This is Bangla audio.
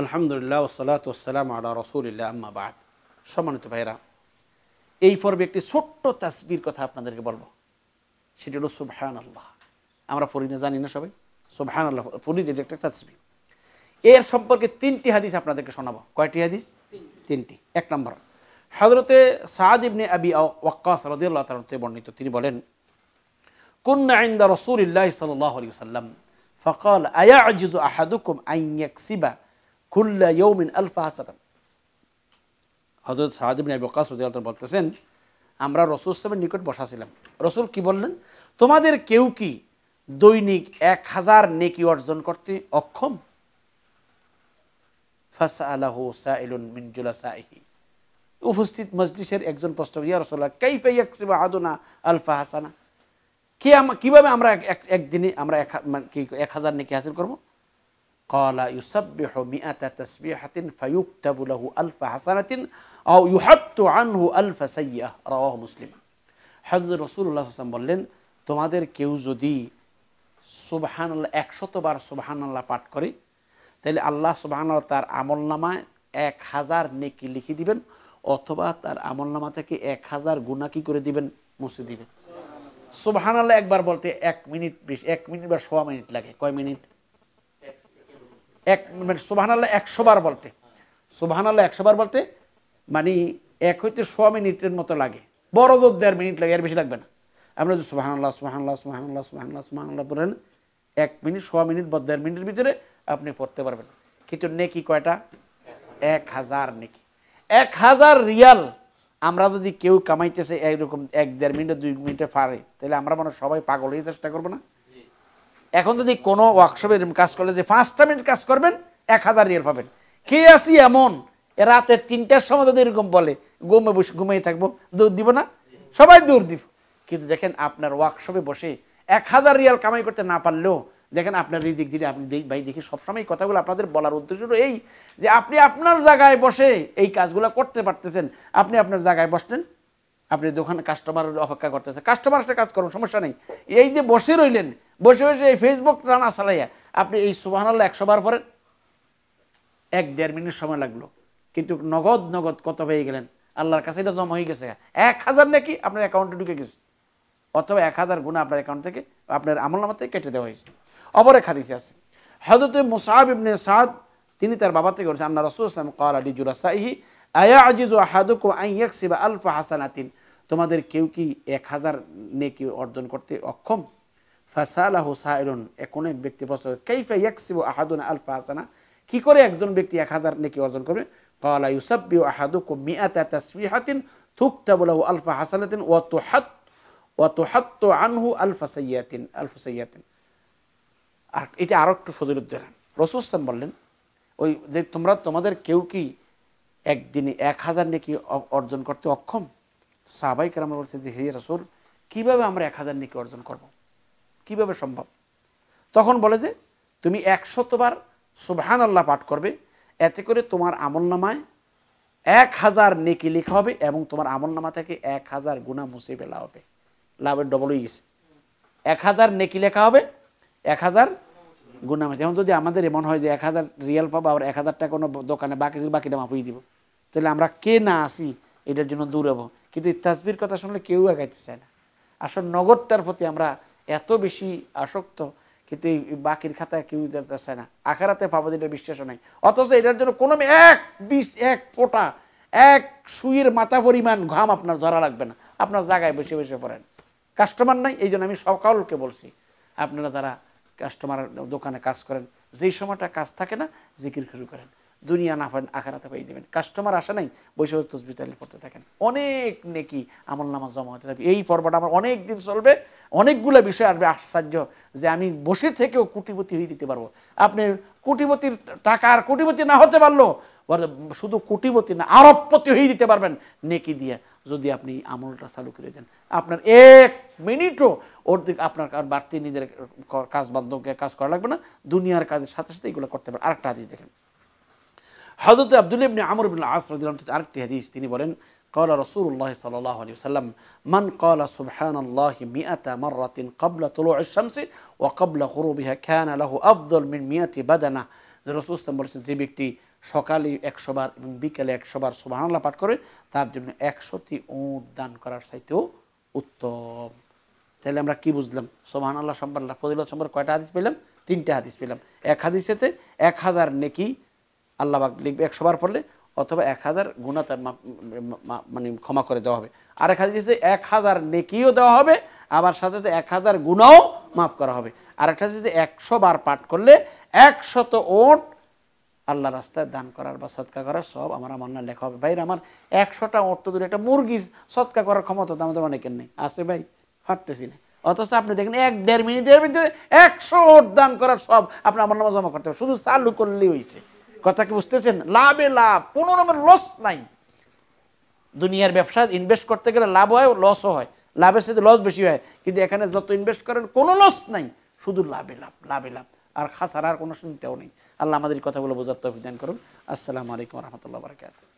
আলহামদুলিল্লাহ ওসলাত ওসালাম আল্লাহ রসুলিল্লা আম্মাবাদ সম্মানিত ভাইরা এই পর্বে একটি ছোট্ট তাসবির কথা আপনাদেরকে বলবো সেটি হলো সুবহান আল্লাহ আমরা পড়ি না জানি না সবাই সুবহান আল্লাহ পড়ি যেটি একটা তাসবির এর সম্পর্কে তিনটি হাদিস আপনাদেরকে শোনাবো কয়টি হাদিস তিনটি এক নম্বর হজরতে সাদ ইবনে আবি ওয়াক্কাস রদিয়াল্লাহ তালতে বর্ণিত তিনি বলেন কুন্না আইন্দা রসুল ইল্লাহ সাল্লাহ আলী সাল্লাম ফকাল আয়া আজিজু আহাদুকুম আইন সিবা কুল্লা ইয়ৌমিন আলফা হাসান হজরত সাহাদিবিন আবি রদিয়াল বলতেছেন আমরা রসুল সাহেবের নিকট বসাছিলাম রসুল কি বললেন তোমাদের কেউ কি দৈনিক এক হাজার নেকি অর্জন করতে অক্ষম উপস্থিত মজলিসের একজন প্রশ্ন ইয়া রসোল্লা কাইফে ইয়াকসিবা আলফা হাসানা কে কিভাবে আমরা একদিনে আমরা এক মানে কি এক হাজার নেকি হাসিল করবো কলা ইউসাব্বিহ মিআতা তাসবিহাতিন ফায়ুক্তাবু লাহু আলফা হাসানাতিন আও ইউহাত্তু আনহু আলফা সাইয়াহ রাওয়াহ মুসলিম হযরত রাসূলুল্লাহ সাল্লাল্লাহু বললেন তোমাদের কেউ যদি সুবহানাল্লাহ একশতবার সুবহানাল্লাহ পাঠ করে তাহলে আল্লাহ সুবহানাল্লাহ তার আমল নামায় এক হাজার নেকি লিখে দিবেন অথবা তার আমল নামা থেকে এক হাজার গুণা কি করে দিবেন মুছে দিবেন আল্লাহ একবার বলতে এক মিনিট বেশ এক মিনিট বা সোয়া মিনিট লাগে কয় মিনিট এক মানে সোভান আল্লাহ বার বলতে সোভান আল্লাহ বার বলতে মানে এক হইতে ছ মিনিটের মতো লাগে বড় দোর দেড় মিনিট লাগে এর বেশি লাগবে না আমরা যদি সোহান আল্লাহ সোহান আল্লাহ সোহান আল্লাহ সোহান আল্লাহ সোহান আল্লাহ বলেন এক মিনিট ছ মিনিট বা দেড় মিনিটের ভিতরে আপনি পড়তে পারবেন কিন্তু নেকি কয়টা এক হাজার নেকি এক হাজার রিয়াল আমরা যদি কেউ কামাইতেছে একরকম এক দেড় মিনিটে দুই মিনিটে পারে তাহলে আমরা মানে সবাই পাগল হয়ে চেষ্টা করবো না এখন যদি কোনো ওয়ার্কশপে এরকম কাজ করলে যে পাঁচটা মিনিট কাজ করবেন এক হাজার রিয়াল পাবেন কে আসি এমন রাতে তিনটার সময় যদি এরকম বলে ঘুমে বসে ঘুমিয়ে থাকবো দৌড় দিব না সবাই দৌড় দিব কিন্তু দেখেন আপনার ওয়ার্কশপে বসে এক হাজার রিয়াল কামাই করতে না পারলেও দেখেন আপনার রিজিক যিনি আপনি ভাই দেখি সবসময় কথাগুলো আপনাদের বলার উদ্দেশ্য হলো এই যে আপনি আপনার জায়গায় বসে এই কাজগুলো করতে পারতেছেন আপনি আপনার জায়গায় বসতেন আপনি দোকানে কাস্টমার অপেক্ষা করতেছে কাস্টমার সাথে কাজ করুন সমস্যা নেই এই যে বসে রইলেন বসে বসে এই ফেসবুক টানা চালাইয়া আপনি এই সুবাহ আল্লাহ একশো বার পরেন এক দেড় মিনিট সময় লাগলো কিন্তু নগদ নগদ কত পেয়ে গেলেন আল্লাহর কাছে এটা জমা হয়ে গেছে এক হাজার নাকি আপনার অ্যাকাউন্টে ঢুকে গেছে অথবা এক হাজার গুণা আপনার অ্যাকাউন্ট থেকে আপনার আমল নামা থেকে কেটে দেওয়া হয়েছে অপর এক হাদিসে আছে হজরত মুসাহাব ইবনে সাদ তিনি তার বাবা থেকে বলছেন আল্লাহ রসুল ইসলাম কল আলী জুরাসাহি আয়াজিজু আহাদুকুম আন ইয়াকসিবা আলফা হাসানাতিন তোমাদের কেউ কি এক হাজার নেকি অর্জন করতে অক্ষম ফাসালাহু সাইরুন এখন এক ব্যক্তি প্রশ্ন কাইফা ইয়াকসিবু আহাদুন আলফা হাসানা কি করে একজন ব্যক্তি এক হাজার নেকি অর্জন করবে قال يسبح أحدكم مئة تسبيحة تكتب له ألف حسنة وتحط وتحط عنه ألف سيئة ألف سيئة এটা আরো একটু ফজিলত দেন রসুস্তান বললেন ওই যে তোমরা তোমাদের কেউ কি একদিনে এক হাজার নেকি অর্জন করতে অক্ষম সাহাবাইকে আমরা বলছে যে হে রাসুল কীভাবে আমরা এক হাজার নেকি অর্জন করব। কিভাবে সম্ভব তখন বলে যে তুমি একশতবার সুবহান আল্লাহ পাঠ করবে এতে করে তোমার আমল নামায় এক হাজার নেকি লেখা হবে এবং তোমার আমল নামা থেকে এক হাজার গুণা মুছে ফেলা হবে লাভের ডবল হয়ে গেছে এক হাজার নেকি লেখা হবে এক হাজার গুনাম যেমন এখন যদি আমাদের এমন হয় যে এক হাজার রিয়াল পাবো আবার এক হাজার টাকা কোনো দোকানে বাকি বাকিটা মাফিয়ে দিব তাহলে আমরা কে না আসি এটার জন্য দূর হবো কিন্তু এই তাসবির কথা শুনলে কেউ আগাইতে চায় না আসল নগদটার প্রতি আমরা এত বেশি আসক্ত কিন্তু এই বাকির খাতায় কেউ চায় না আখারাতে পাবো এটা বিশ্বাসও নাই অথচ এটার জন্য কোনো এক বিশ এক ফোটা এক সুইয়ের মাথা পরিমাণ ঘাম আপনার ধরা লাগবে না আপনার জায়গায় বসে বসে পড়েন কাস্টমার নাই এই জন্য আমি সকলকে বলছি আপনারা যারা কাস্টমার দোকানে কাজ করেন যেই সময়টা কাজ থাকে না জিকির শুরু করেন দুনিয়া না পান আখারাতে পেয়ে যাবেন কাস্টমার আসে নাই বসে বসে তসবি তালি পড়তে থাকেন অনেক নেকি আমল নামা জমা হতে থাকবে এই পর্বটা আমার অনেক দিন চলবে অনেকগুলো বিষয় আসবে আশ্চর্য যে আমি বসে থেকেও কোটিপতি হয়ে দিতে পারবো আপনি কোটিপতির টাকা আর কোটিপতি না হতে পারলো শুধু কোটিপতি না আরবপতি হয়ে দিতে পারবেন নেকি দিয়ে যদি আপনি আমলটা চালু করে দেন আপনার এক মিনিটও ওর দিকে আপনার আর বাড়তি নিজের কাজ বান্ধবকে কাজ করা লাগবে না দুনিয়ার কাজের সাথে সাথে এগুলো করতে পারে আরেকটা হাদিস দেখেন হজরত আব্দুল ইবনে আমর ইবনে আস আরেকটি হাদিস তিনি বলেন قال رسول الله صلى الله عليه وسلم من قال سبحان الله مئة مرة قبل طلوع الشمس وقبل غروبها كان له أفضل من مئة بدنة বলেছেন যে ব্যক্তি সকালে একশো বার এবং বিকেলে একশো বার সুবাহ পাঠ করে তার জন্য একশোটি উঁট দান করার সাইতেও উত্তম তাহলে আমরা কি বুঝলাম সোহান আল্লাহ সম্পাল্লাহ ফজিলত সম্পর্কে কয়টা হাদিস পেলাম তিনটে হাদিস পেলাম এক হাদিসেতে এক হাজার নেকি আল্লাহবাক লিখবে এক সবার পড়লে অথবা এক হাজার গুণা তার মানে ক্ষমা করে দেওয়া হবে আর এক হাদিসে এক হাজার নেকিও দেওয়া হবে আবার সাথে সাথে এক হাজার গুণাও মাফ করা হবে আর একটা হাদিসে একশো বার পাঠ করলে একশত ওট আল্লাহ রাস্তায় দান করার বা সৎকা করার সব আমার আমার না লেখা হবে ভাইরা আমার একশোটা অর্থ দূরে একটা মুরগি সৎকা করার ক্ষমতা তো আমাদের অনেকের নেই আছে ভাই হাঁটতেছি না অথচ আপনি দেখেন এক দেড় মিনিটের ভিতরে একশো ভোট দান করার সব আপনি আমার নামাজ জমা করতে পারেন শুধু চালু করলেই হয়েছে কথা কি বুঝতেছেন লাভে লাভ কোনো রকমের লস নাই দুনিয়ার ব্যবসা ইনভেস্ট করতে গেলে লাভ হয় লসও হয় লাভের সাথে লস বেশি হয় কিন্তু এখানে যত ইনভেস্ট করেন কোনো লস নাই শুধু লাভে লাভ লাভে লাভ আর খাসার আর কোনো চিন্তাও নেই আল্লাহ আমাদের কথাগুলো বোঝার অভিযান করুন আসসালামু আলাইকুম রহমতুল্লাহ বারকাত